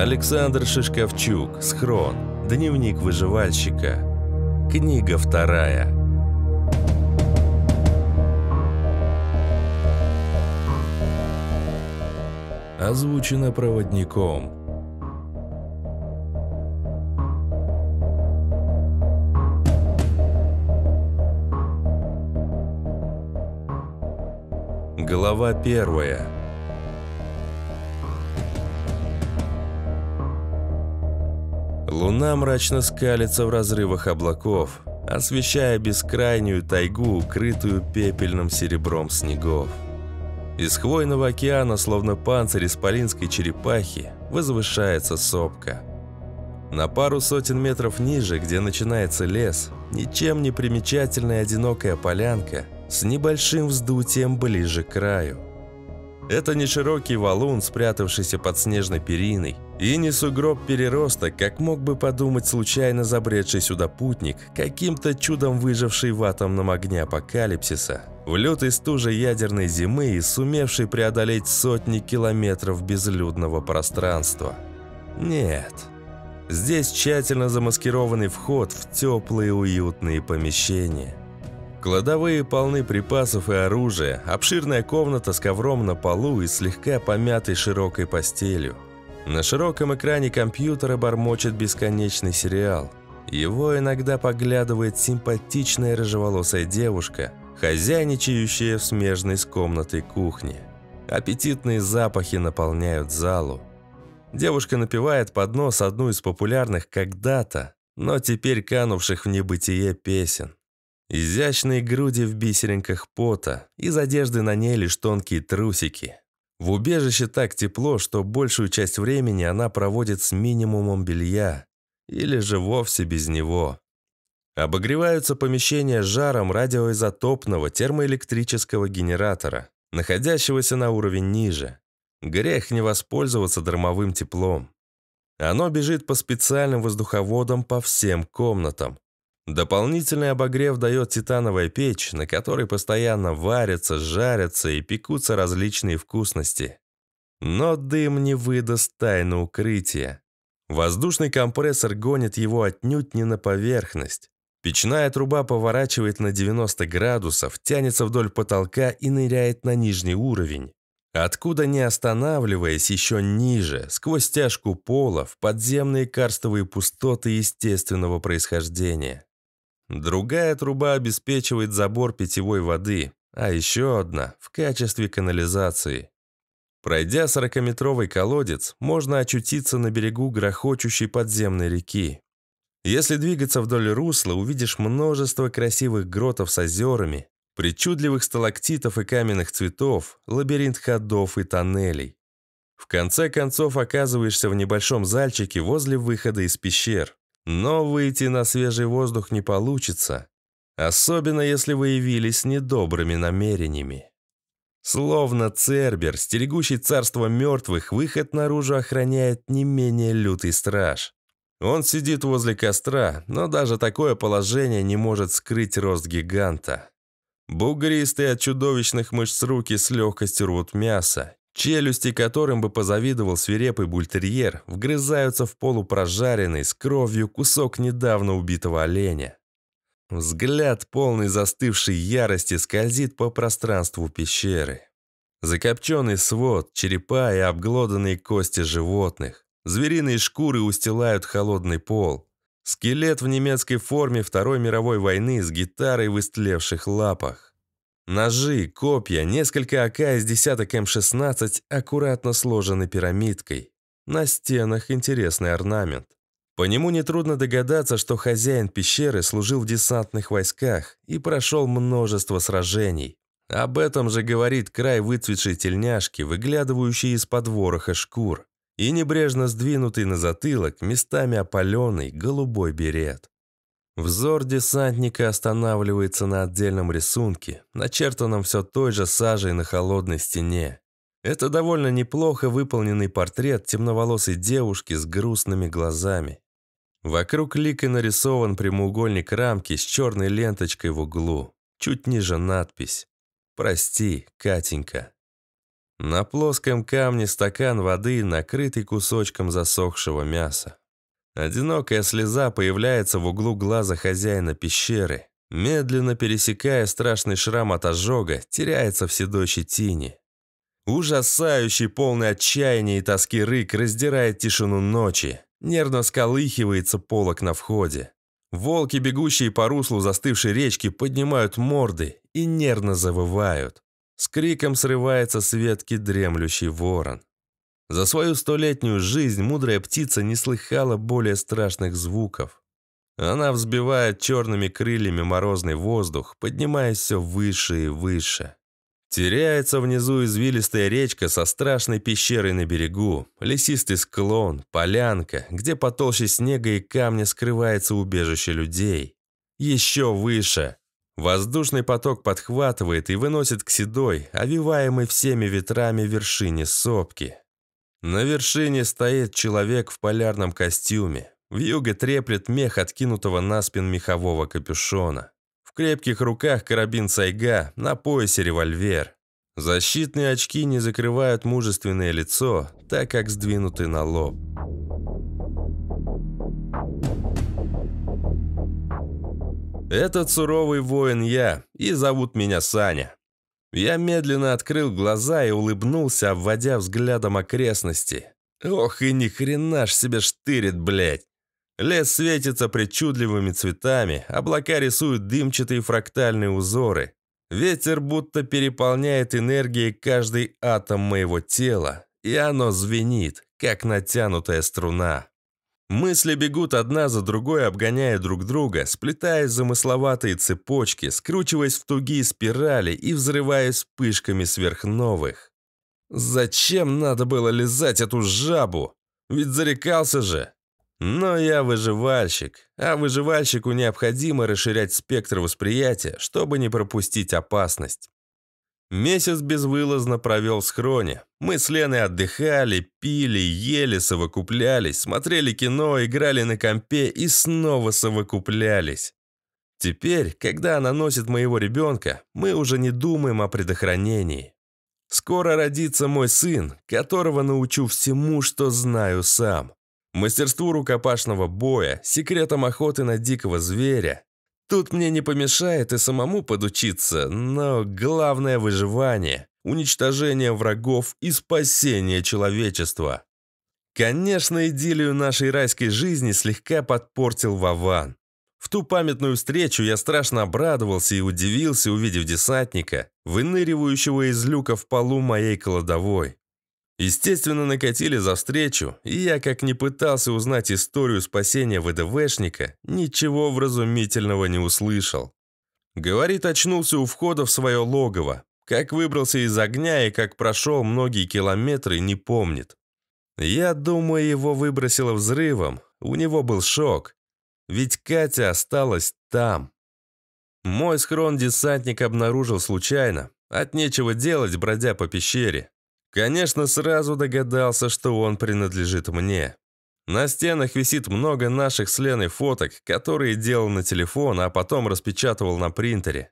Александр Шишковчук, «Схрон», «Дневник выживальщика», книга вторая. Озвучено проводником. Глава первая. Луна мрачно скалится в разрывах облаков, освещая бескрайнюю тайгу, укрытую пепельным серебром снегов. Из хвойного океана, словно панцирь исполинской черепахи, возвышается сопка. На пару сотен метров ниже, где начинается лес, ничем не примечательная одинокая полянка с небольшим вздутием ближе к краю. Это не широкий валун, спрятавшийся под снежной периной, и не сугроб перероста, как мог бы подумать случайно забредший сюда путник, каким-то чудом выживший в атомном огне апокалипсиса, в лютой стуже ядерной зимы и сумевший преодолеть сотни километров безлюдного пространства. Нет. Здесь тщательно замаскированный вход в теплые уютные помещения – Кладовые полны припасов и оружия, обширная комната с ковром на полу и слегка помятой широкой постелью. На широком экране компьютера бормочет бесконечный сериал. Его иногда поглядывает симпатичная рыжеволосая девушка, хозяйничающая в смежной с комнатой кухне. Аппетитные запахи наполняют залу. Девушка напевает под нос одну из популярных когда-то, но теперь канувших в небытие песен. Изящные груди в бисеринках пота, из одежды на ней лишь тонкие трусики. В убежище так тепло, что большую часть времени она проводит с минимумом белья, или же вовсе без него. Обогреваются помещения жаром радиоизотопного термоэлектрического генератора, находящегося на уровень ниже. Грех не воспользоваться дармовым теплом. Оно бежит по специальным воздуховодам по всем комнатам, Дополнительный обогрев дает титановая печь, на которой постоянно варятся, жарятся и пекутся различные вкусности. Но дым не выдаст тайны укрытия. Воздушный компрессор гонит его отнюдь не на поверхность. Печная труба поворачивает на 90 градусов, тянется вдоль потолка и ныряет на нижний уровень. Откуда не останавливаясь еще ниже, сквозь стяжку пола, в подземные карстовые пустоты естественного происхождения. Другая труба обеспечивает забор питьевой воды, а еще одна в качестве канализации. Пройдя 40 колодец, можно очутиться на берегу грохочущей подземной реки. Если двигаться вдоль русла, увидишь множество красивых гротов с озерами, причудливых сталактитов и каменных цветов, лабиринт ходов и тоннелей. В конце концов оказываешься в небольшом зальчике возле выхода из пещер. Но выйти на свежий воздух не получится, особенно если вы явились недобрыми намерениями. Словно цербер, стерегущий царство мертвых, выход наружу охраняет не менее лютый страж. Он сидит возле костра, но даже такое положение не может скрыть рост гиганта. Бугристые от чудовищных мышц руки с легкостью рвут мясо, Челюсти, которым бы позавидовал свирепый бультерьер, вгрызаются в полупрожаренный с кровью кусок недавно убитого оленя. Взгляд, полный застывшей ярости, скользит по пространству пещеры. Закопченный свод, черепа и обглоданные кости животных. Звериные шкуры устилают холодный пол. Скелет в немецкой форме Второй мировой войны с гитарой в истлевших лапах. Ножи, копья, несколько АК из десяток М16 аккуратно сложены пирамидкой. На стенах интересный орнамент. По нему нетрудно догадаться, что хозяин пещеры служил в десантных войсках и прошел множество сражений. Об этом же говорит край выцветшей тельняшки, выглядывающей из-под вороха шкур, и небрежно сдвинутый на затылок, местами опаленный, голубой берет. Взор десантника останавливается на отдельном рисунке, начертанном все той же сажей на холодной стене. Это довольно неплохо выполненный портрет темноволосой девушки с грустными глазами. Вокруг лика нарисован прямоугольник рамки с черной ленточкой в углу. Чуть ниже надпись «Прости, Катенька». На плоском камне стакан воды, накрытый кусочком засохшего мяса. Одинокая слеза появляется в углу глаза хозяина пещеры, медленно пересекая страшный шрам от ожога, теряется в седой щетине. Ужасающий, полный отчаяния и тоски рык раздирает тишину ночи, нервно сколыхивается полок на входе. Волки, бегущие по руслу застывшей речки, поднимают морды и нервно завывают. С криком срывается с ветки дремлющий ворон. За свою столетнюю жизнь мудрая птица не слыхала более страшных звуков. Она взбивает черными крыльями морозный воздух, поднимаясь все выше и выше. Теряется внизу извилистая речка со страшной пещерой на берегу, лесистый склон, полянка, где потолще снега и камня скрывается убежище людей. Еще выше. Воздушный поток подхватывает и выносит к седой, овиваемой всеми ветрами вершине сопки. На вершине стоит человек в полярном костюме. В юге треплет мех откинутого на спин мехового капюшона. В крепких руках карабин сайга, на поясе револьвер. Защитные очки не закрывают мужественное лицо, так как сдвинуты на лоб. Этот суровый воин я, и зовут меня Саня. Я медленно открыл глаза и улыбнулся, обводя взглядом окрестности. Ох и ни хрена ж себе штырит, блядь. Лес светится причудливыми цветами, облака рисуют дымчатые фрактальные узоры. Ветер будто переполняет энергией каждый атом моего тела, и оно звенит, как натянутая струна. Мысли бегут одна за другой, обгоняя друг друга, сплетаясь замысловатые цепочки, скручиваясь в тугие спирали и взрываясь вспышками сверхновых. Зачем надо было лизать эту жабу? Ведь зарекался же. Но я выживальщик, а выживальщику необходимо расширять спектр восприятия, чтобы не пропустить опасность. Месяц безвылазно провел с Хрони. Мы с Леной отдыхали, пили, ели, совокуплялись, смотрели кино, играли на компе и снова совокуплялись. Теперь, когда она носит моего ребенка, мы уже не думаем о предохранении. Скоро родится мой сын, которого научу всему, что знаю сам. Мастерству рукопашного боя, секретам охоты на дикого зверя, Тут мне не помешает и самому подучиться, но главное выживание, уничтожение врагов и спасение человечества. Конечно, идиллию нашей райской жизни слегка подпортил Вован. В ту памятную встречу я страшно обрадовался и удивился, увидев десантника, выныривающего из люка в полу моей кладовой. Естественно, накатили за встречу, и я, как не пытался узнать историю спасения ВДВшника, ничего вразумительного не услышал. Говорит, очнулся у входа в свое логово. Как выбрался из огня и как прошел многие километры, не помнит. Я думаю, его выбросило взрывом, у него был шок. Ведь Катя осталась там. Мой схрон десантник обнаружил случайно, от нечего делать, бродя по пещере. Конечно, сразу догадался, что он принадлежит мне. На стенах висит много наших с Леной фоток, которые делал на телефон, а потом распечатывал на принтере.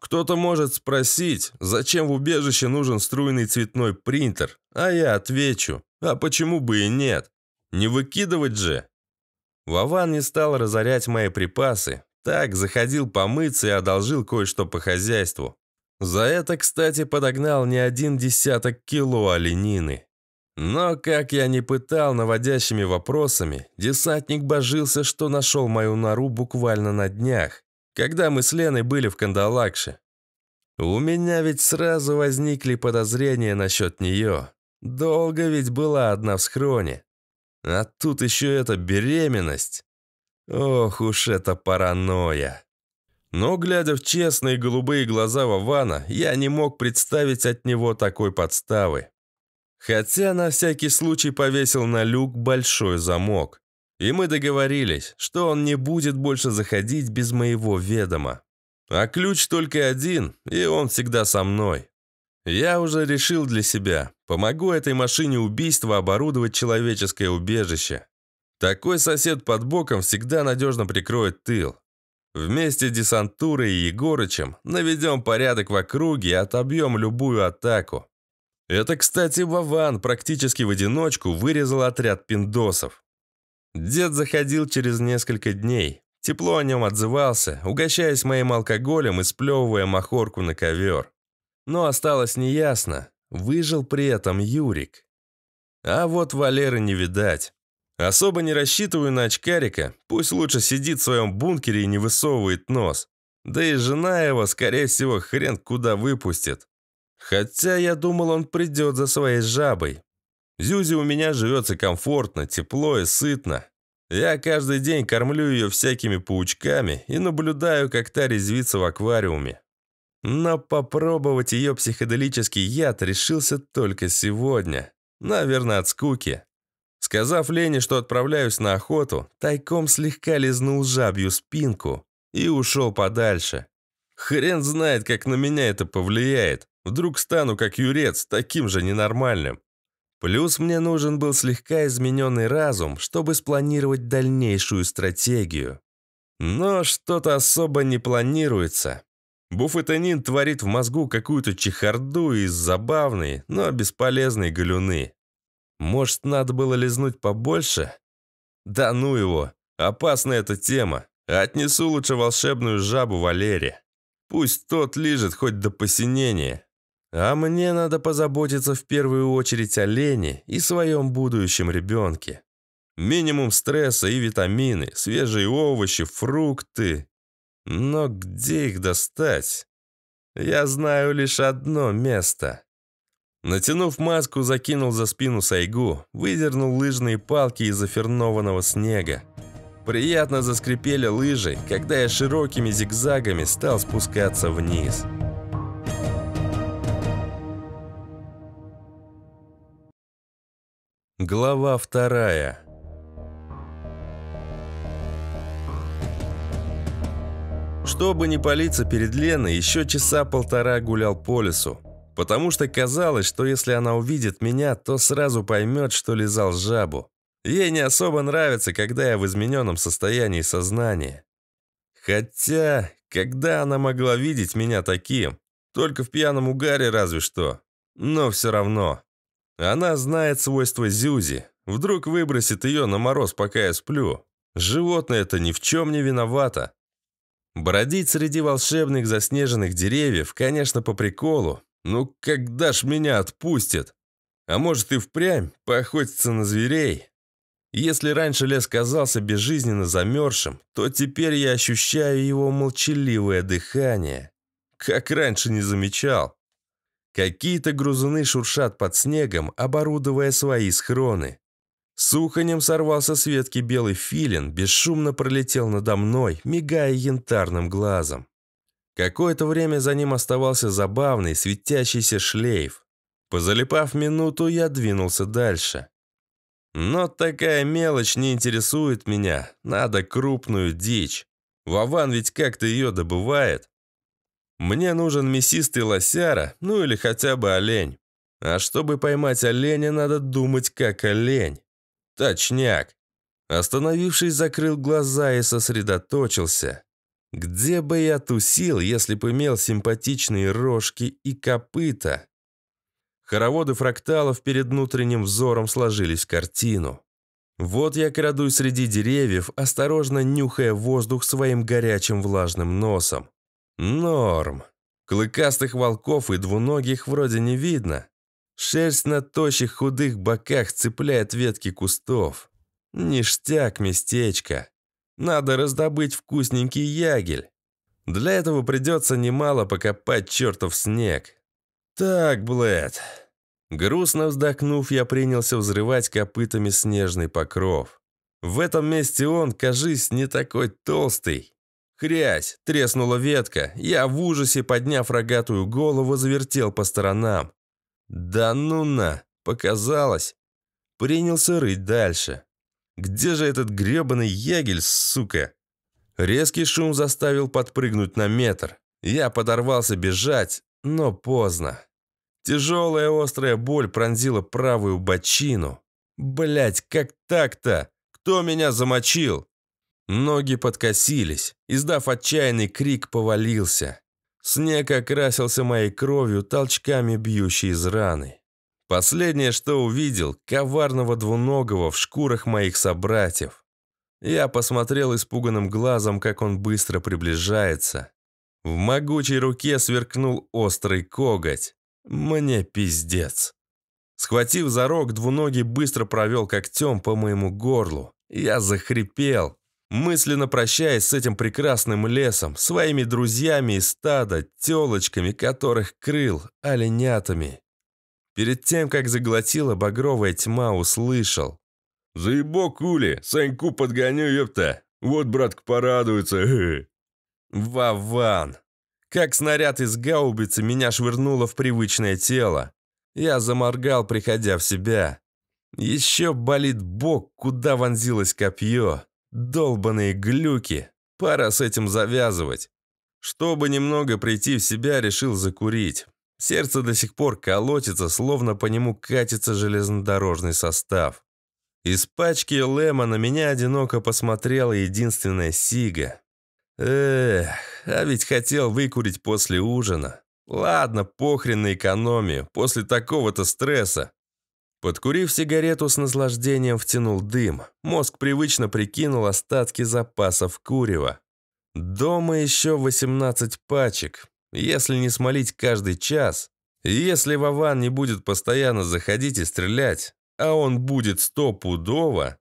Кто-то может спросить, зачем в убежище нужен струйный цветной принтер, а я отвечу, а почему бы и нет? Не выкидывать же! Вован не стал разорять мои припасы, так заходил помыться и одолжил кое-что по хозяйству. За это, кстати, подогнал не один десяток кило оленины. Но, как я не пытал наводящими вопросами, десантник божился, что нашел мою нору буквально на днях, когда мы с Леной были в Кандалакше. У меня ведь сразу возникли подозрения насчет нее. Долго ведь была одна в схроне. А тут еще эта беременность. Ох уж эта паранойя. Но, глядя в честные голубые глаза Вавана, я не мог представить от него такой подставы. Хотя на всякий случай повесил на люк большой замок. И мы договорились, что он не будет больше заходить без моего ведома. А ключ только один, и он всегда со мной. Я уже решил для себя, помогу этой машине убийства оборудовать человеческое убежище. Такой сосед под боком всегда надежно прикроет тыл. Вместе с десантурой и Егорычем наведем порядок в округе и отобьем любую атаку. Это, кстати, Вован практически в одиночку вырезал отряд пиндосов. Дед заходил через несколько дней. Тепло о нем отзывался, угощаясь моим алкоголем и сплевывая махорку на ковер. Но осталось неясно, выжил при этом Юрик. А вот Валеры не видать. Особо не рассчитываю на очкарика, пусть лучше сидит в своем бункере и не высовывает нос. Да и жена его, скорее всего, хрен куда выпустит. Хотя я думал, он придет за своей жабой. Зюзи у меня живется комфортно, тепло и сытно. Я каждый день кормлю ее всякими паучками и наблюдаю, как та резвится в аквариуме. Но попробовать ее психоделический яд решился только сегодня. Наверное, от скуки. Сказав Лене, что отправляюсь на охоту, тайком слегка лизнул жабью спинку и ушел подальше. Хрен знает, как на меня это повлияет. Вдруг стану, как юрец, таким же ненормальным. Плюс мне нужен был слегка измененный разум, чтобы спланировать дальнейшую стратегию. Но что-то особо не планируется. Буфетанин творит в мозгу какую-то чехарду из забавной, но бесполезной галюны. Может, надо было лизнуть побольше? Да ну его, опасна эта тема. Отнесу лучше волшебную жабу Валере. Пусть тот лежит хоть до посинения. А мне надо позаботиться в первую очередь о Лене и своем будущем ребенке. Минимум стресса и витамины, свежие овощи, фрукты. Но где их достать? Я знаю лишь одно место. Натянув маску, закинул за спину сайгу, выдернул лыжные палки из зафернованного снега. Приятно заскрипели лыжи, когда я широкими зигзагами стал спускаться вниз. Глава вторая Чтобы не палиться перед Леной, еще часа полтора гулял по лесу. Потому что казалось, что если она увидит меня, то сразу поймет, что лизал жабу. Ей не особо нравится, когда я в измененном состоянии сознания. Хотя, когда она могла видеть меня таким? Только в пьяном угаре разве что. Но все равно. Она знает свойства Зюзи. Вдруг выбросит ее на мороз, пока я сплю. животное это ни в чем не виновато. Бродить среди волшебных заснеженных деревьев, конечно, по приколу, ну когда ж меня отпустят? А может и впрямь поохотиться на зверей? Если раньше лес казался безжизненно замерзшим, то теперь я ощущаю его молчаливое дыхание. Как раньше не замечал. Какие-то грузуны шуршат под снегом, оборудовая свои схроны. С сорвался с ветки белый филин, бесшумно пролетел надо мной, мигая янтарным глазом. Какое-то время за ним оставался забавный, светящийся шлейф. Позалипав минуту, я двинулся дальше. Но такая мелочь не интересует меня. Надо крупную дичь. Вован ведь как-то ее добывает. Мне нужен мясистый лосяра, ну или хотя бы олень. А чтобы поймать оленя, надо думать как олень. Точняк. Остановившись, закрыл глаза и сосредоточился. Где бы я тусил, если бы имел симпатичные рожки и копыта? Хороводы фракталов перед внутренним взором сложились в картину. Вот я краду среди деревьев, осторожно нюхая воздух своим горячим влажным носом. Норм. Клыкастых волков и двуногих вроде не видно. Шерсть на тощих худых боках цепляет ветки кустов. Ништяк местечко. Надо раздобыть вкусненький ягель. Для этого придется немало покопать чертов снег. Так, Блэд. Грустно вздохнув, я принялся взрывать копытами снежный покров. В этом месте он, кажись, не такой толстый. Хрясь, треснула ветка. Я в ужасе, подняв рогатую голову, завертел по сторонам. Да ну на, показалось. Принялся рыть дальше. Где же этот гребаный ягель, сука? Резкий шум заставил подпрыгнуть на метр. Я подорвался бежать, но поздно. Тяжелая острая боль пронзила правую бочину. Блять, как так-то? Кто меня замочил? Ноги подкосились, издав отчаянный крик, повалился. Снег окрасился моей кровью, толчками бьющей из раны. Последнее, что увидел, коварного двуногого в шкурах моих собратьев. Я посмотрел испуганным глазом, как он быстро приближается. В могучей руке сверкнул острый коготь. Мне пиздец. Схватив за рог, двуногий быстро провел когтем по моему горлу. Я захрипел, мысленно прощаясь с этим прекрасным лесом, своими друзьями и стадо телочками, которых крыл, оленятами. Перед тем, как заглотила багровая тьма, услышал. «Заебо, кули! Саньку подгоню, ёпта! Вот, братка, порадуется!» Вован! Как снаряд из гаубицы меня швырнуло в привычное тело. Я заморгал, приходя в себя. Еще болит бок, куда вонзилось копье. Долбаные глюки. Пора с этим завязывать. Чтобы немного прийти в себя, решил закурить. Сердце до сих пор колотится, словно по нему катится железнодорожный состав. Из пачки Лэма на меня одиноко посмотрела единственная сига. Эх, а ведь хотел выкурить после ужина. Ладно, похрен на экономию, после такого-то стресса. Подкурив сигарету, с наслаждением втянул дым. Мозг привычно прикинул остатки запасов курева. Дома еще 18 пачек. Если не смолить каждый час, если Вован не будет постоянно заходить и стрелять, а он будет стопудово,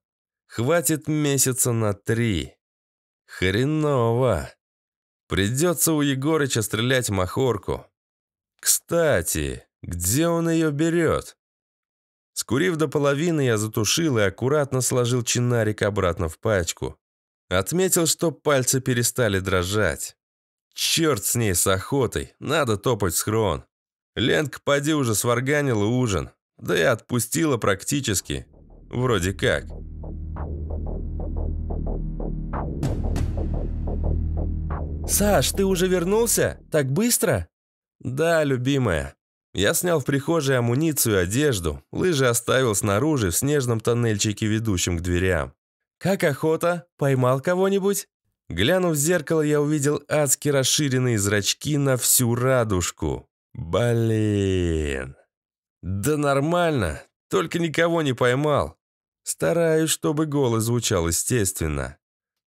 хватит месяца на три. Хреново. Придется у Егорыча стрелять махорку. Кстати, где он ее берет? Скурив до половины, я затушил и аккуратно сложил чинарик обратно в пачку. Отметил, что пальцы перестали дрожать. Черт с ней, с охотой. Надо топать в схрон. Ленка поди уже сварганила ужин. Да и отпустила практически. Вроде как. «Саш, ты уже вернулся? Так быстро?» «Да, любимая». Я снял в прихожей амуницию и одежду, лыжи оставил снаружи в снежном тоннельчике, ведущем к дверям. «Как охота? Поймал кого-нибудь?» Глянув в зеркало, я увидел адски расширенные зрачки на всю радужку. Блин. Да нормально, только никого не поймал. Стараюсь, чтобы голос звучал естественно.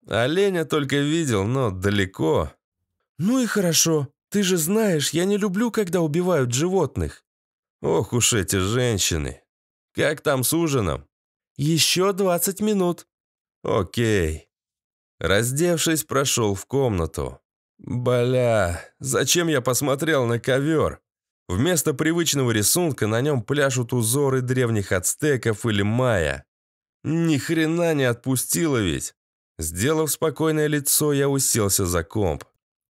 Оленя а только видел, но далеко. Ну и хорошо. Ты же знаешь, я не люблю, когда убивают животных. Ох уж эти женщины. Как там с ужином? Еще 20 минут. Окей. Раздевшись, прошел в комнату. Бля, зачем я посмотрел на ковер? Вместо привычного рисунка на нем пляшут узоры древних ацтеков или майя. Ни хрена не отпустила ведь. Сделав спокойное лицо, я уселся за комп.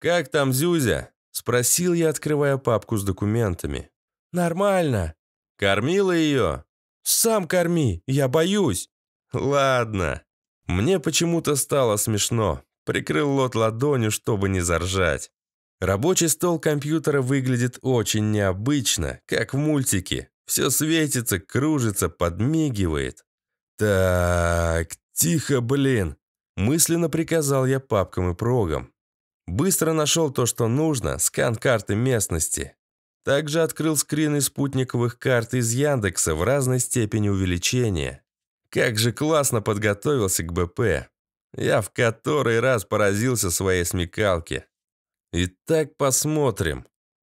«Как там Зюзя?» – спросил я, открывая папку с документами. «Нормально». «Кормила ее?» «Сам корми, я боюсь». «Ладно». Мне почему-то стало смешно. Прикрыл лот ладонью, чтобы не заржать. Рабочий стол компьютера выглядит очень необычно, как в мультике. Все светится, кружится, подмигивает. «Так, тихо, блин!» Мысленно приказал я папкам и прогам. Быстро нашел то, что нужно, скан карты местности. Также открыл скрины спутниковых карт из Яндекса в разной степени увеличения. Как же классно подготовился к БП. Я в который раз поразился своей смекалке. Итак, посмотрим.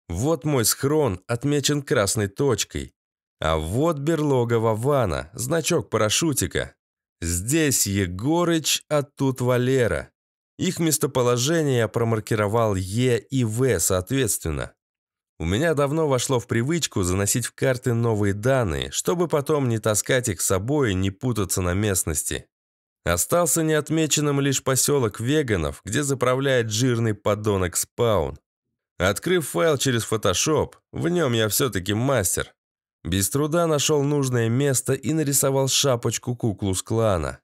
Вот мой схрон отмечен красной точкой. А вот берлога Вавана, значок парашютика. Здесь Егорыч, а тут Валера. Их местоположение я промаркировал Е и В соответственно. У меня давно вошло в привычку заносить в карты новые данные, чтобы потом не таскать их с собой и не путаться на местности. Остался неотмеченным лишь поселок веганов, где заправляет жирный подонок спаун. Открыв файл через Photoshop, в нем я все-таки мастер. Без труда нашел нужное место и нарисовал шапочку куклу с клана.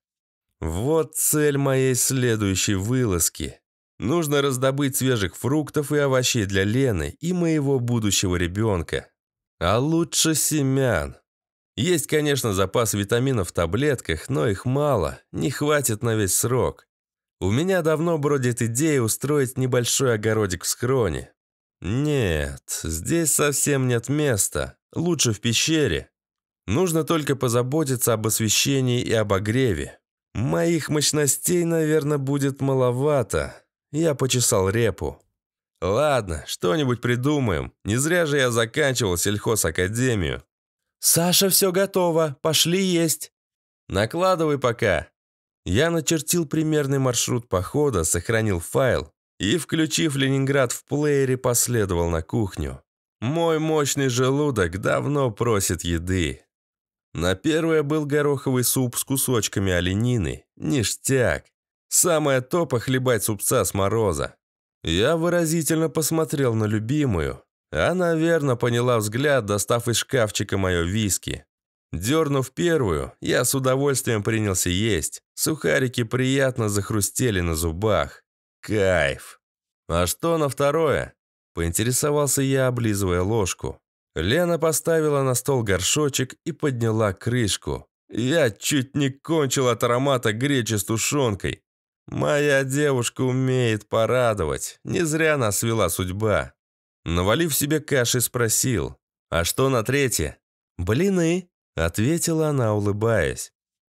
Вот цель моей следующей вылазки. Нужно раздобыть свежих фруктов и овощей для Лены и моего будущего ребенка. А лучше семян. Есть, конечно, запас витаминов в таблетках, но их мало, не хватит на весь срок. У меня давно бродит идея устроить небольшой огородик в скроне. Нет, здесь совсем нет места, лучше в пещере. Нужно только позаботиться об освещении и обогреве. Моих мощностей, наверное, будет маловато. Я почесал репу. «Ладно, что-нибудь придумаем. Не зря же я заканчивал сельхозакадемию». «Саша, все готово. Пошли есть». «Накладывай пока». Я начертил примерный маршрут похода, сохранил файл и, включив «Ленинград» в плеере, последовал на кухню. Мой мощный желудок давно просит еды. На первое был гороховый суп с кусочками оленины. Ништяк. Самое то похлебать супца с мороза. Я выразительно посмотрел на любимую. Она верно поняла взгляд, достав из шкафчика мое виски. Дернув первую, я с удовольствием принялся есть. Сухарики приятно захрустели на зубах. Кайф. А что на второе? Поинтересовался я, облизывая ложку. Лена поставила на стол горшочек и подняла крышку. Я чуть не кончил от аромата гречи с тушенкой. «Моя девушка умеет порадовать. Не зря нас вела судьба». Навалив себе каши, спросил. «А что на третье?» «Блины», — ответила она, улыбаясь.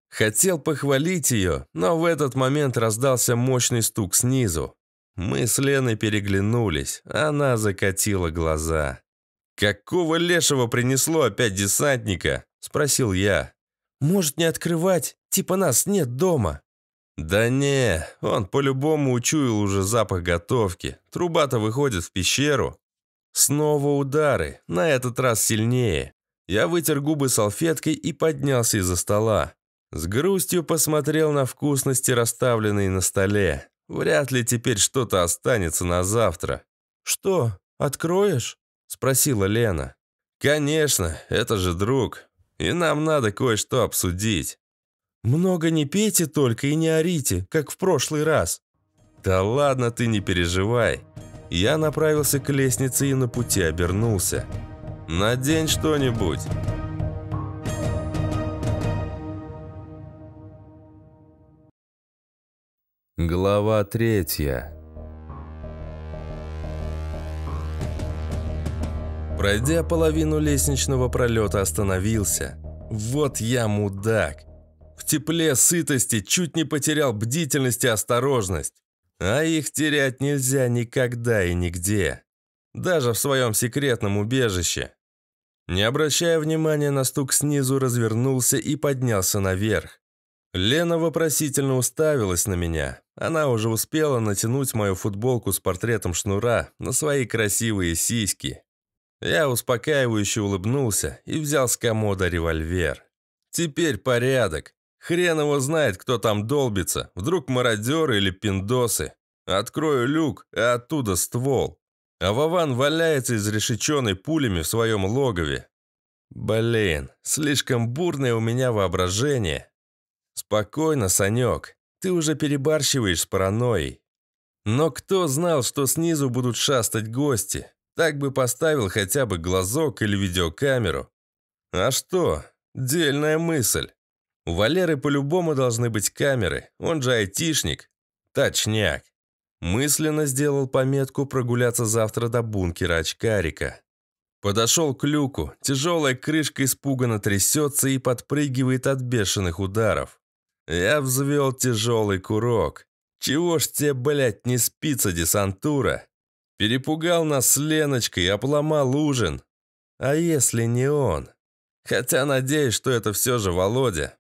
Хотел похвалить ее, но в этот момент раздался мощный стук снизу. Мы с Леной переглянулись, она закатила глаза. «Какого лешего принесло опять десантника?» – спросил я. «Может, не открывать? Типа нас нет дома». Да не, он по-любому учуял уже запах готовки. Труба-то выходит в пещеру. Снова удары, на этот раз сильнее. Я вытер губы салфеткой и поднялся из-за стола. С грустью посмотрел на вкусности, расставленные на столе. Вряд ли теперь что-то останется на завтра. «Что, откроешь?» – спросила Лена. «Конечно, это же друг. И нам надо кое-что обсудить». «Много не пейте только и не орите, как в прошлый раз». «Да ладно ты, не переживай». Я направился к лестнице и на пути обернулся. «Надень что-нибудь». Глава третья Пройдя половину лестничного пролета, остановился. «Вот я мудак!» В тепле сытости чуть не потерял бдительность и осторожность. А их терять нельзя никогда и нигде. Даже в своем секретном убежище. Не обращая внимания на стук снизу, развернулся и поднялся наверх. Лена вопросительно уставилась на меня. Она уже успела натянуть мою футболку с портретом шнура на свои красивые сиськи. Я успокаивающе улыбнулся и взял с комода револьвер. Теперь порядок. Хрен его знает, кто там долбится. Вдруг мародеры или пиндосы. Открою люк, а оттуда ствол. А Вован валяется изрешеченный пулями в своем логове. Блин, слишком бурное у меня воображение. Спокойно, Санек. Ты уже перебарщиваешь с паранойей. Но кто знал, что снизу будут шастать гости? Так бы поставил хотя бы глазок или видеокамеру. А что? Дельная мысль. У Валеры по-любому должны быть камеры, он же айтишник. Точняк. Мысленно сделал пометку прогуляться завтра до бункера очкарика. Подошел к люку, тяжелая крышка испуганно трясется и подпрыгивает от бешеных ударов. Я взвел тяжелый курок. Чего ж тебе, блядь, не спится десантура? Перепугал нас с Леночкой, обломал ужин. А если не он? Хотя надеюсь, что это все же Володя.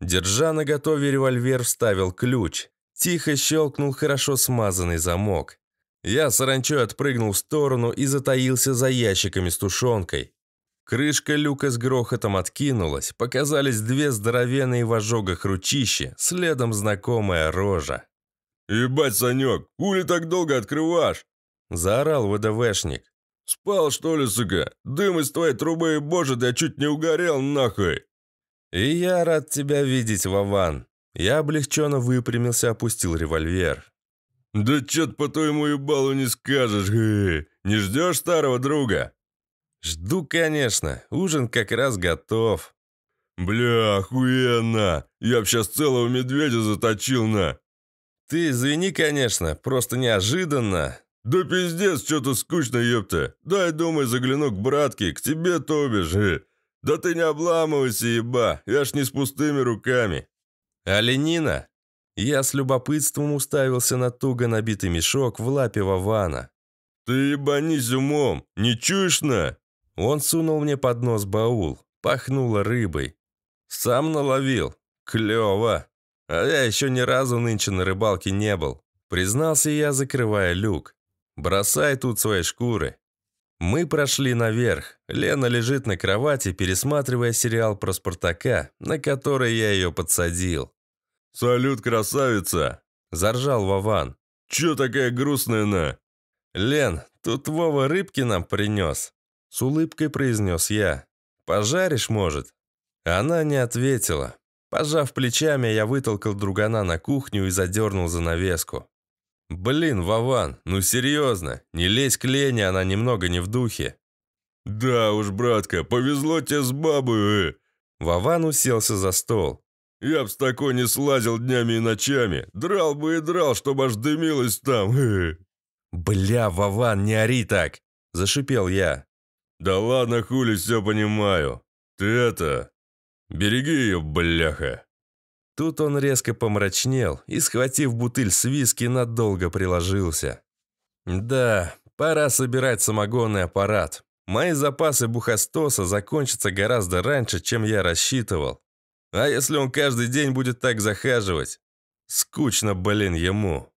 Держа на готове револьвер, вставил ключ. Тихо щелкнул хорошо смазанный замок. Я саранчой отпрыгнул в сторону и затаился за ящиками с тушенкой. Крышка люка с грохотом откинулась, показались две здоровенные в ожогах ручищи, следом знакомая рожа. «Ебать, Санек, ули так долго открываешь?» – заорал ВДВшник. «Спал, что ли, сука? Дым из твоей трубы, боже, да чуть не угорел, нахуй!» «И я рад тебя видеть, Вован!» Я облегченно выпрямился, опустил револьвер. «Да чё ты по твоему ебалу не скажешь, хе Не ждешь старого друга?» «Жду, конечно. Ужин как раз готов». «Бля, охуенно! Я б сейчас целого медведя заточил на...» «Ты извини, конечно, просто неожиданно». «Да пиздец, что-то скучно, ёпта. Дай, думай, загляну к братке, к тебе, то бишь, «Да ты не обламывайся, еба, я ж не с пустыми руками». «Оленина?» «А Я с любопытством уставился на туго набитый мешок в лапе Вавана. «Ты ебанись умом, не чуешь на?» Он сунул мне под нос баул, пахнуло рыбой. «Сам наловил? клёво. А я ещё ни разу нынче на рыбалке не был. Признался я, закрывая люк. «Бросай тут свои шкуры». Мы прошли наверх. Лена лежит на кровати, пересматривая сериал про Спартака, на который я ее подсадил. «Салют, красавица!» – заржал Вован. «Че такая грустная на?» «Лен, тут Вова рыбки нам принес!» – с улыбкой произнес я. «Пожаришь, может?» Она не ответила. Пожав плечами, я вытолкал другана на кухню и задернул занавеску. «Блин, Вован, ну серьезно, не лезь к Лене, она немного не в духе». «Да уж, братка, повезло тебе с бабой, э!» Вован уселся за стол. «Я б с такой не слазил днями и ночами, драл бы и драл, чтобы аж дымилось там, э!» «Бля, Вован, не ори так!» – зашипел я. «Да ладно, хули, все понимаю. Ты это... Береги ее, бляха!» Тут он резко помрачнел и, схватив бутыль с виски, надолго приложился. «Да, пора собирать самогонный аппарат. Мои запасы бухастоса закончатся гораздо раньше, чем я рассчитывал. А если он каждый день будет так захаживать? Скучно, блин, ему».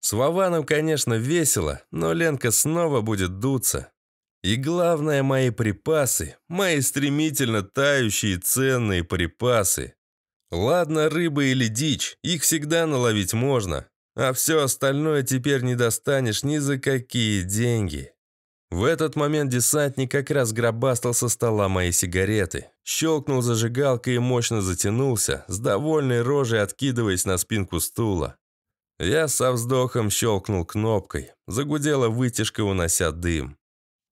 С Вованом, конечно, весело, но Ленка снова будет дуться. И главное, мои припасы, мои стремительно тающие ценные припасы. Ладно, рыба или дичь, их всегда наловить можно. А все остальное теперь не достанешь ни за какие деньги. В этот момент десантник как раз грабастал со стола мои сигареты. Щелкнул зажигалкой и мощно затянулся, с довольной рожей откидываясь на спинку стула. Я со вздохом щелкнул кнопкой. Загудела вытяжка, унося дым.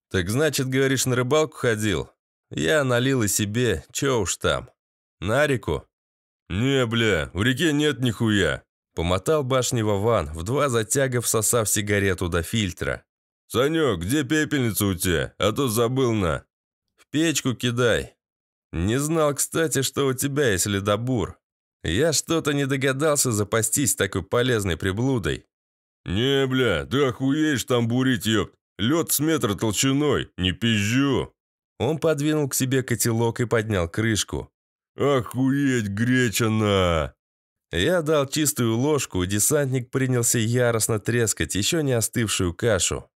«Так значит, говоришь, на рыбалку ходил?» Я налил и себе, че уж там. «На реку?» «Не, бля, в реке нет нихуя!» Помотал башни Вован, в два затяга всосав сигарету до фильтра. «Санек, где пепельница у тебя? А то забыл на!» «В печку кидай!» «Не знал, кстати, что у тебя есть ледобур. Я что-то не догадался запастись такой полезной приблудой». «Не, бля, ты охуеешь там бурить, ёпт! Лед с метра толщиной, не пизжу!» Он подвинул к себе котелок и поднял крышку. «Охуеть, гречана!» Я дал чистую ложку, и десантник принялся яростно трескать еще не остывшую кашу.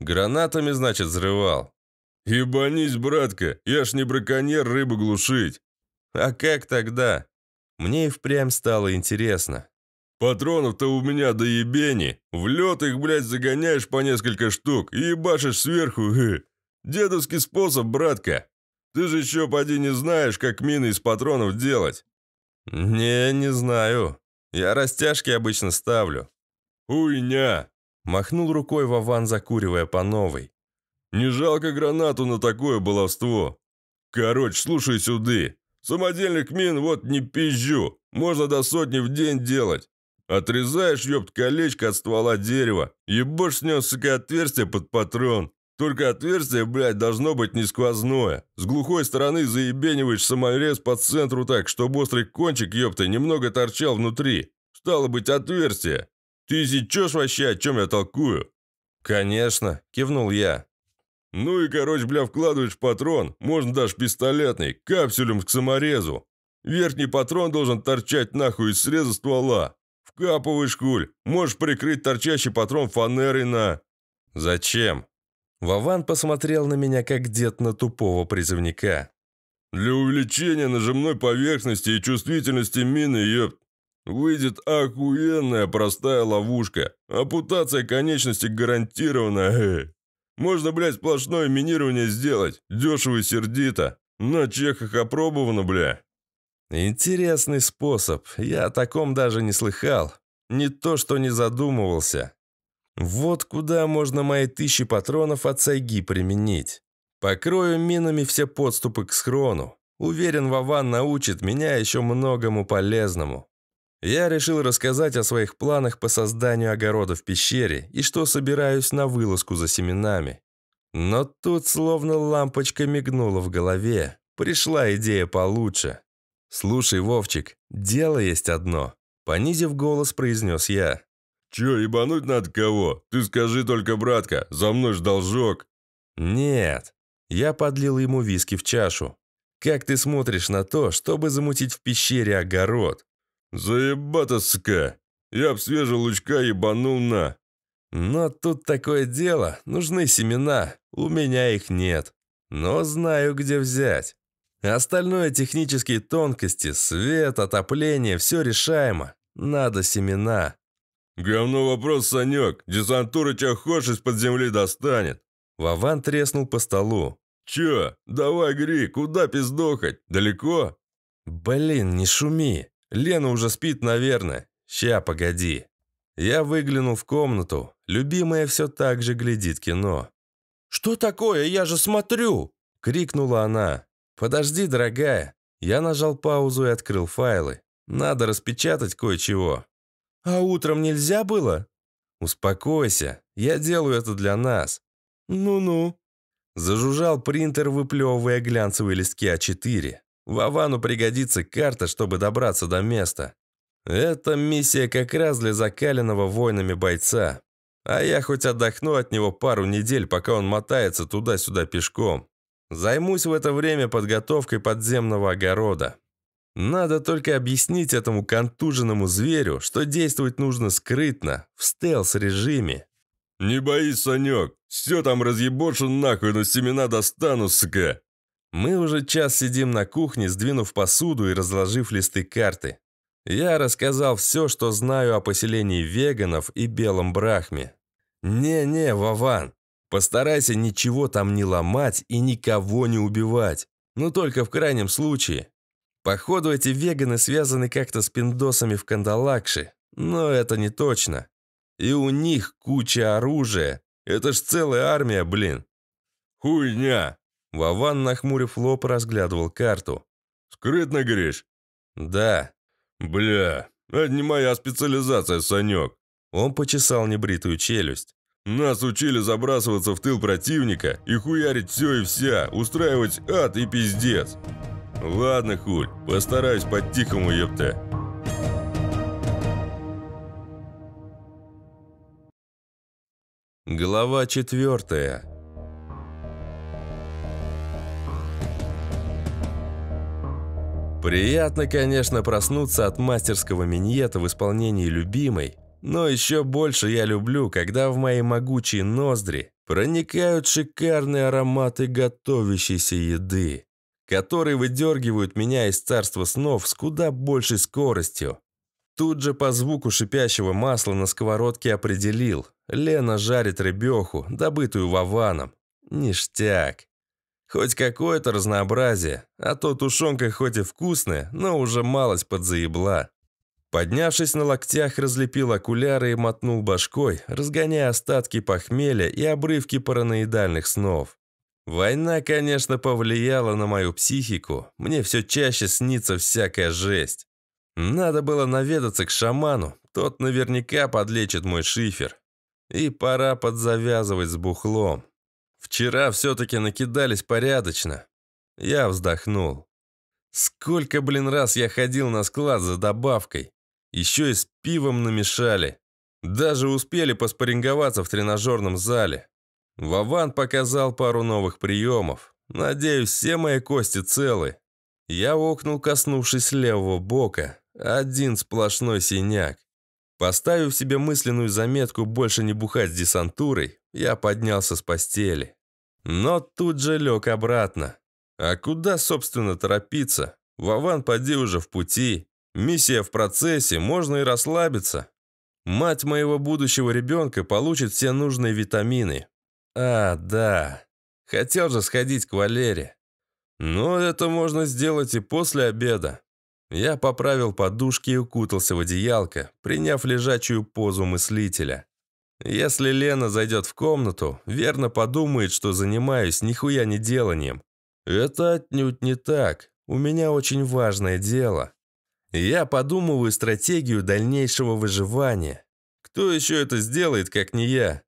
Гранатами, значит, взрывал. «Ебанись, братка, я ж не браконьер рыбу глушить!» «А как тогда?» Мне и впрямь стало интересно. «Патронов-то у меня до ебени. В лед их, блядь, загоняешь по несколько штук и ебашишь сверху. Дедовский способ, братка!» Ты же еще, поди, не знаешь, как мины из патронов делать». «Не, не знаю. Я растяжки обычно ставлю». «Уйня!» – махнул рукой Вован, закуривая по новой. «Не жалко гранату на такое баловство. Короче, слушай сюды. Самодельных мин вот не пизжу. Можно до сотни в день делать. Отрезаешь, ёпт, колечко от ствола дерева, ебешь с нем отверстие под патрон. Только отверстие, блядь, должно быть не сквозное. С глухой стороны заебениваешь саморез по центру так, чтобы острый кончик, ёпта, немного торчал внутри. Стало быть, отверстие. Ты сечешь вообще, о чем я толкую?» «Конечно», — кивнул я. «Ну и, короче, бля, вкладываешь патрон, можно даже пистолетный, капсюлем к саморезу. Верхний патрон должен торчать нахуй из среза ствола. Вкапываешь куль, можешь прикрыть торчащий патрон фанерой на...» «Зачем?» Вован посмотрел на меня, как дед на тупого призывника. «Для увеличения нажимной поверхности и чувствительности мины, ёпт, выйдет охуенная простая ловушка. Ампутация конечности гарантированная. Можно, блядь, сплошное минирование сделать. Дешево и сердито. На чехах опробовано, бля». «Интересный способ. Я о таком даже не слыхал. Не то, что не задумывался. Вот куда можно мои тысячи патронов от Сайги применить. Покрою минами все подступы к схрону. Уверен, Вован научит меня еще многому полезному. Я решил рассказать о своих планах по созданию огорода в пещере и что собираюсь на вылазку за семенами. Но тут словно лампочка мигнула в голове. Пришла идея получше. «Слушай, Вовчик, дело есть одно», — понизив голос, произнес я. «Чё, ебануть надо кого? Ты скажи только, братка, за мной ж должок». «Нет». Я подлил ему виски в чашу. «Как ты смотришь на то, чтобы замутить в пещере огород?» «Заебата, Я б свежего лучка ебанул на!» «Но тут такое дело, нужны семена, у меня их нет. Но знаю, где взять. Остальное технические тонкости, свет, отопление, все решаемо. Надо семена. «Говно вопрос, Санек. Десантура тебя хочешь из-под земли достанет». Вован треснул по столу. Че? Давай, Гри, куда пиздохать? Далеко?» «Блин, не шуми. Лена уже спит, наверное. Ща, погоди». Я выглянул в комнату. Любимая все так же глядит кино. «Что такое? Я же смотрю!» — крикнула она. «Подожди, дорогая». Я нажал паузу и открыл файлы. Надо распечатать кое-чего. «А утром нельзя было?» «Успокойся, я делаю это для нас». «Ну-ну». Зажужжал принтер, выплевывая глянцевые листки А4. Вовану пригодится карта, чтобы добраться до места. Эта миссия как раз для закаленного войнами бойца. А я хоть отдохну от него пару недель, пока он мотается туда-сюда пешком. Займусь в это время подготовкой подземного огорода. Надо только объяснить этому контуженному зверю, что действовать нужно скрытно, в стелс-режиме. «Не боись, Санек, все там разъебошу нахуй, но семена достану, сука!» Мы уже час сидим на кухне, сдвинув посуду и разложив листы карты. Я рассказал все, что знаю о поселении веганов и белом брахме. «Не-не, Вован, постарайся ничего там не ломать и никого не убивать. Но ну, только в крайнем случае. Походу, эти веганы связаны как-то с пиндосами в Кандалакше, но это не точно. И у них куча оружия. Это ж целая армия, блин. Хуйня! Вован, нахмурив лоб, разглядывал карту. Скрытно, Гриш? Да. Бля, это не моя специализация, Санек. Он почесал небритую челюсть. Нас учили забрасываться в тыл противника и хуярить все и вся, устраивать ад и пиздец. Ладно, хуль, постараюсь по-тихому, ёпта. Глава четвертая. Приятно, конечно, проснуться от мастерского миньета в исполнении любимой, но еще больше я люблю, когда в мои могучие ноздри проникают шикарные ароматы готовящейся еды которые выдергивают меня из царства снов с куда большей скоростью. Тут же по звуку шипящего масла на сковородке определил. Лена жарит рыбеху, добытую Вованом. Ништяк. Хоть какое-то разнообразие, а то тушенка хоть и вкусная, но уже малость подзаебла. Поднявшись на локтях, разлепил окуляры и мотнул башкой, разгоняя остатки похмелья и обрывки параноидальных снов. Война, конечно, повлияла на мою психику. Мне все чаще снится всякая жесть. Надо было наведаться к шаману. Тот наверняка подлечит мой шифер. И пора подзавязывать с бухлом. Вчера все-таки накидались порядочно. Я вздохнул. Сколько, блин, раз я ходил на склад за добавкой. Еще и с пивом намешали. Даже успели поспоринговаться в тренажерном зале. Вован показал пару новых приемов. Надеюсь, все мои кости целы. Я окнул, коснувшись левого бока. Один сплошной синяк. Поставив себе мысленную заметку больше не бухать с десантурой, я поднялся с постели. Но тут же лег обратно. А куда, собственно, торопиться? Вован поди уже в пути. Миссия в процессе, можно и расслабиться. Мать моего будущего ребенка получит все нужные витамины. А, да. Хотел же сходить к Валере. Но ну, это можно сделать и после обеда. Я поправил подушки и укутался в одеялко, приняв лежачую позу мыслителя. Если Лена зайдет в комнату, верно подумает, что занимаюсь нихуя не деланием. Это отнюдь не так. У меня очень важное дело. Я подумываю стратегию дальнейшего выживания. Кто еще это сделает, как не я?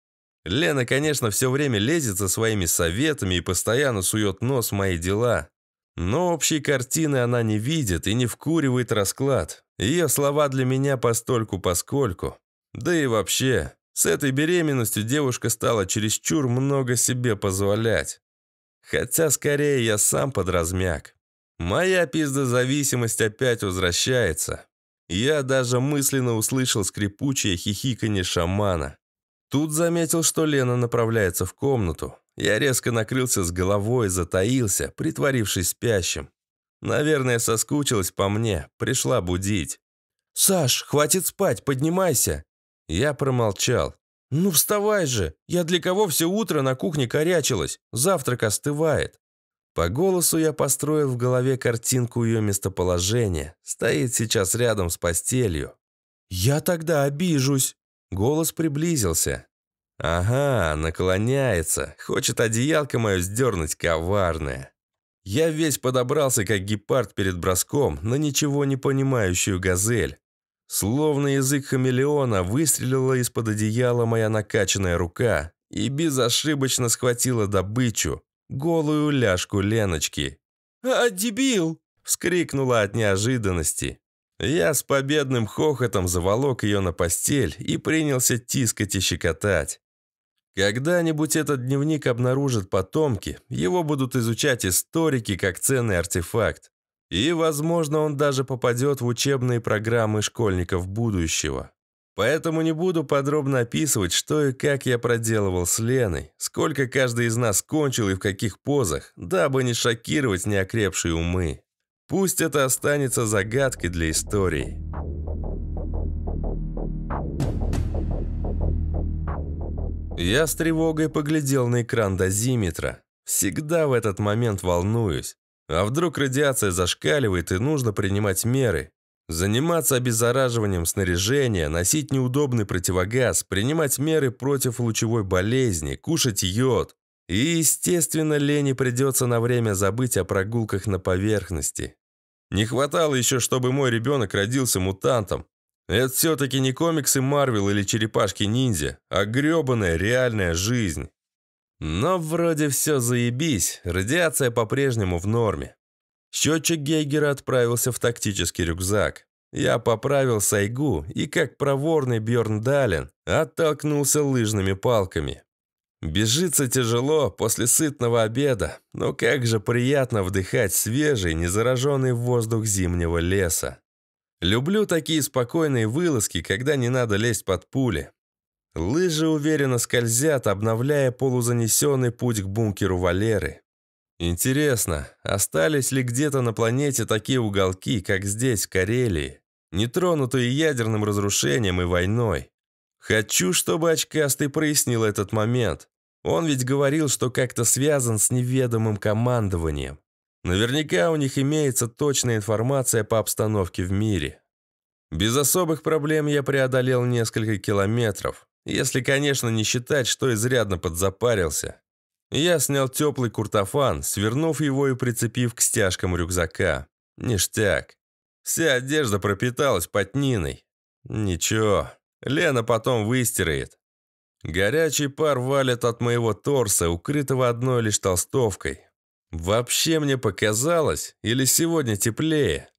Лена, конечно, все время лезет со своими советами и постоянно сует нос в мои дела. Но общей картины она не видит и не вкуривает расклад. Ее слова для меня постольку-поскольку. Да и вообще, с этой беременностью девушка стала чересчур много себе позволять. Хотя скорее я сам подразмяк. Моя пиздозависимость опять возвращается. Я даже мысленно услышал скрипучее хихиканье шамана. Тут заметил, что Лена направляется в комнату. Я резко накрылся с головой, и затаился, притворившись спящим. Наверное, соскучилась по мне, пришла будить. «Саш, хватит спать, поднимайся!» Я промолчал. «Ну вставай же! Я для кого все утро на кухне корячилась? Завтрак остывает!» По голосу я построил в голове картинку ее местоположения. Стоит сейчас рядом с постелью. «Я тогда обижусь!» Голос приблизился. «Ага, наклоняется. Хочет одеялко мое сдернуть, коварное». Я весь подобрался, как гепард перед броском, на ничего не понимающую газель. Словно язык хамелеона выстрелила из-под одеяла моя накачанная рука и безошибочно схватила добычу, голую ляжку Леночки. «А, дебил!» – вскрикнула от неожиданности. Я с победным хохотом заволок ее на постель и принялся тискать и щекотать. Когда-нибудь этот дневник обнаружат потомки, его будут изучать историки как ценный артефакт. И, возможно, он даже попадет в учебные программы школьников будущего. Поэтому не буду подробно описывать, что и как я проделывал с Леной, сколько каждый из нас кончил и в каких позах, дабы не шокировать неокрепшие умы. Пусть это останется загадкой для истории. Я с тревогой поглядел на экран дозиметра. Всегда в этот момент волнуюсь. А вдруг радиация зашкаливает и нужно принимать меры? Заниматься обеззараживанием снаряжения, носить неудобный противогаз, принимать меры против лучевой болезни, кушать йод. И, естественно, Лене придется на время забыть о прогулках на поверхности. Не хватало еще, чтобы мой ребенок родился мутантом. Это все-таки не комиксы Марвел или черепашки-ниндзя, а гребаная реальная жизнь. Но вроде все заебись, радиация по-прежнему в норме. Счетчик Гейгера отправился в тактический рюкзак. Я поправил сайгу и, как проворный Бьерн Дален, оттолкнулся лыжными палками. Бежится тяжело после сытного обеда, но как же приятно вдыхать свежий, незараженный воздух зимнего леса. Люблю такие спокойные вылазки, когда не надо лезть под пули. Лыжи уверенно скользят, обновляя полузанесенный путь к бункеру Валеры. Интересно, остались ли где-то на планете такие уголки, как здесь, в Карелии, нетронутые ядерным разрушением и войной? Хочу, чтобы очкастый прояснил этот момент. Он ведь говорил, что как-то связан с неведомым командованием. Наверняка у них имеется точная информация по обстановке в мире. Без особых проблем я преодолел несколько километров, если, конечно, не считать, что изрядно подзапарился. Я снял теплый куртофан, свернув его и прицепив к стяжкам рюкзака. Ништяк. Вся одежда пропиталась потниной. Ничего, Лена потом выстирает. Горячий пар валит от моего торса, укрытого одной лишь толстовкой. Вообще мне показалось, или сегодня теплее?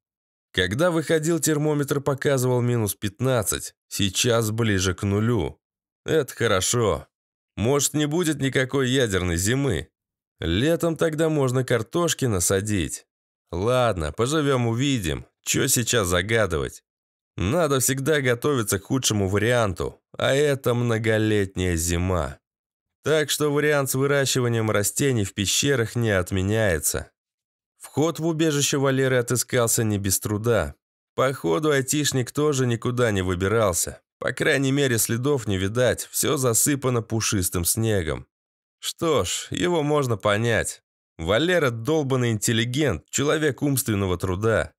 Когда выходил, термометр показывал минус 15, сейчас ближе к нулю. Это хорошо. Может, не будет никакой ядерной зимы. Летом тогда можно картошки насадить. Ладно, поживем-увидим. Че сейчас загадывать? Надо всегда готовиться к худшему варианту, а это многолетняя зима. Так что вариант с выращиванием растений в пещерах не отменяется. Вход в убежище Валеры отыскался не без труда. Походу, айтишник тоже никуда не выбирался. По крайней мере, следов не видать, все засыпано пушистым снегом. Что ж, его можно понять. Валера – долбанный интеллигент, человек умственного труда.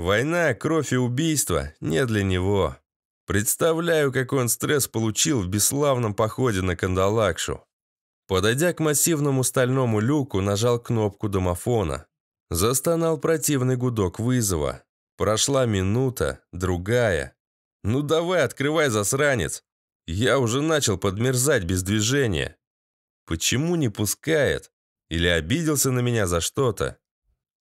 Война, кровь и убийство не для него. Представляю, какой он стресс получил в бесславном походе на Кандалакшу. Подойдя к массивному стальному люку, нажал кнопку домофона. Застонал противный гудок вызова. Прошла минута, другая. «Ну давай, открывай, засранец!» Я уже начал подмерзать без движения. Почему не пускает? Или обиделся на меня за что-то?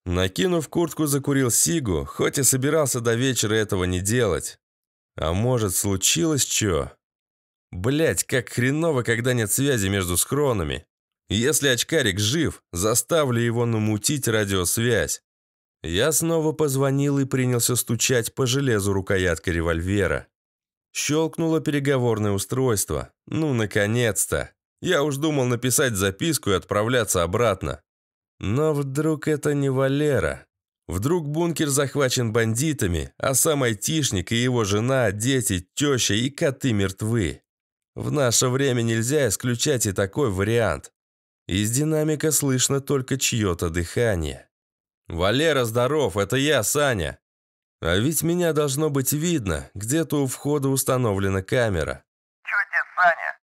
Накинув куртку, закурил сигу, хоть и собирался до вечера этого не делать. А может, случилось что? Блять, как хреново, когда нет связи между скронами. Если очкарик жив, заставлю его намутить радиосвязь. Я снова позвонил и принялся стучать по железу рукояткой револьвера. Щелкнуло переговорное устройство. Ну, наконец-то. Я уж думал написать записку и отправляться обратно. Но вдруг это не Валера? Вдруг бункер захвачен бандитами, а сам айтишник и его жена, дети, теща и коты мертвы? В наше время нельзя исключать и такой вариант. Из динамика слышно только чье-то дыхание. «Валера, здоров, это я, Саня!» «А ведь меня должно быть видно, где-то у входа установлена камера». «Чё тебе, Саня?»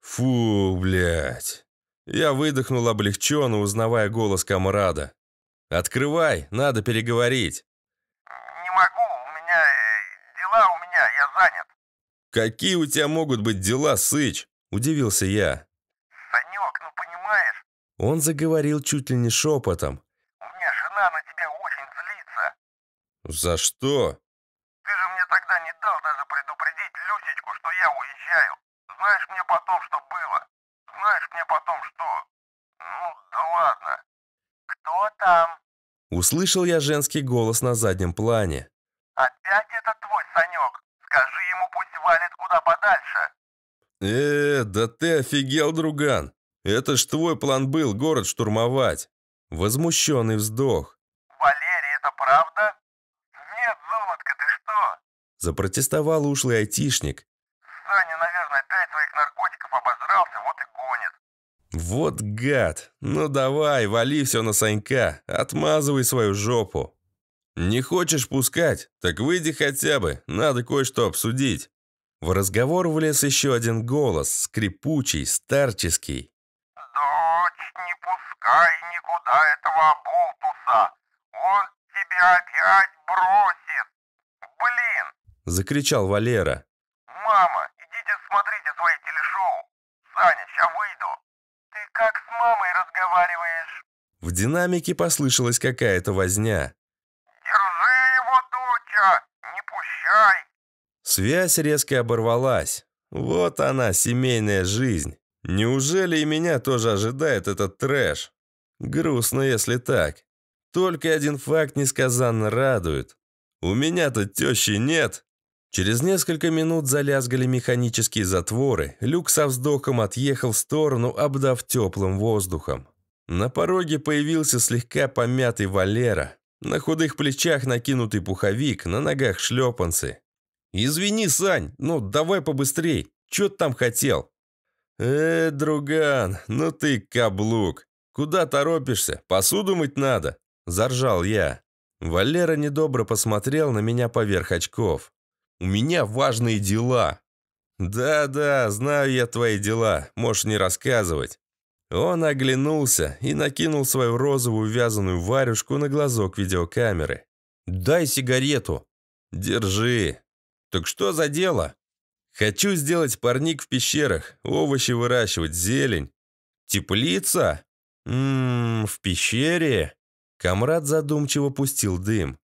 «Фу, блядь!» Я выдохнул облегченно, узнавая голос комрада. «Открывай, надо переговорить». «Не могу, у меня э, дела, у меня, я занят». «Какие у тебя могут быть дела, Сыч?» – удивился я. «Санек, ну понимаешь?» Он заговорил чуть ли не шепотом. «У меня жена на тебя очень злится». «За что?» «Ты же мне тогда не дал даже предупредить Люсечку, что я уезжаю. Знаешь, мне потом что было?» знаешь, мне потом что? Ну, да ладно. Кто там? Услышал я женский голос на заднем плане. Опять это твой Санек? Скажи ему, пусть валит куда подальше. Э, да ты офигел, друган. Это ж твой план был город штурмовать. Возмущенный вздох. Валерий, это правда? Нет, золотка, ты что? Запротестовал ушлый айтишник, «Вот гад! Ну давай, вали все на Санька, отмазывай свою жопу!» «Не хочешь пускать? Так выйди хотя бы, надо кое-что обсудить!» В разговор влез еще один голос, скрипучий, старческий. «Дочь, не пускай никуда этого оболтуса! Он тебя опять бросит! Блин!» Закричал Валера. «Мама, идите смотрите свои телешоу! Саня, сейчас выйду!» как с мамой разговариваешь?» В динамике послышалась какая-то возня. «Держи его, доча! Не пущай!» Связь резко оборвалась. Вот она, семейная жизнь. Неужели и меня тоже ожидает этот трэш? Грустно, если так. Только один факт несказанно радует. У меня-то тещи нет, Через несколько минут залязгали механические затворы, люк со вздохом отъехал в сторону, обдав теплым воздухом. На пороге появился слегка помятый Валера, на худых плечах накинутый пуховик, на ногах шлепанцы. «Извини, Сань, ну давай побыстрей, чё ты там хотел?» «Э, друган, ну ты каблук, куда торопишься, посуду мыть надо», – заржал я. Валера недобро посмотрел на меня поверх очков. У меня важные дела». «Да-да, знаю я твои дела, можешь не рассказывать». Он оглянулся и накинул свою розовую вязаную варежку на глазок видеокамеры. «Дай сигарету!» «Держи!» «Так что за дело?» «Хочу сделать парник в пещерах, овощи выращивать, зелень». «Теплица?» «Ммм, в пещере?» Камрад задумчиво пустил дым.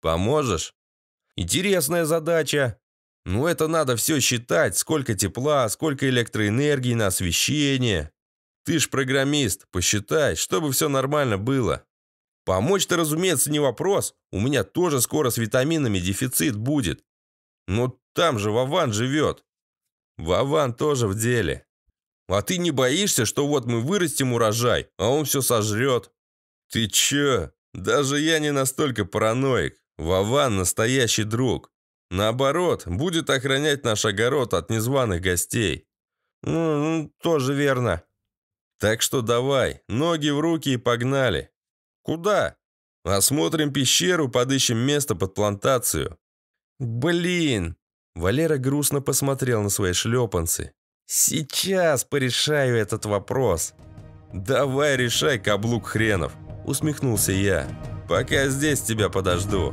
«Поможешь?» Интересная задача. Ну это надо все считать, сколько тепла, сколько электроэнергии на освещение. Ты ж программист, посчитай, чтобы все нормально было. Помочь-то, разумеется, не вопрос. У меня тоже скоро с витаминами дефицит будет. Но там же Вован живет. Вован тоже в деле. А ты не боишься, что вот мы вырастим урожай, а он все сожрет? Ты че? Даже я не настолько параноик. Вован настоящий друг. Наоборот, будет охранять наш огород от незваных гостей. Ну, ну, тоже верно. Так что давай, ноги в руки и погнали. Куда? Осмотрим пещеру, подыщем место под плантацию. Блин. Валера грустно посмотрел на свои шлепанцы. Сейчас порешаю этот вопрос. Давай решай, каблук хренов, усмехнулся я. Пока здесь тебя подожду.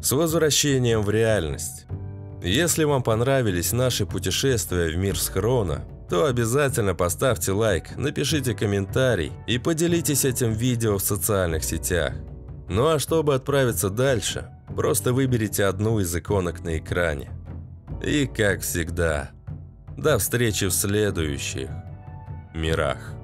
С возвращением в реальность. Если вам понравились наши путешествия в мир схрона, то обязательно поставьте лайк, напишите комментарий и поделитесь этим видео в социальных сетях. Ну а чтобы отправиться дальше, Просто выберите одну из иконок на экране. И как всегда, до встречи в следующих мирах.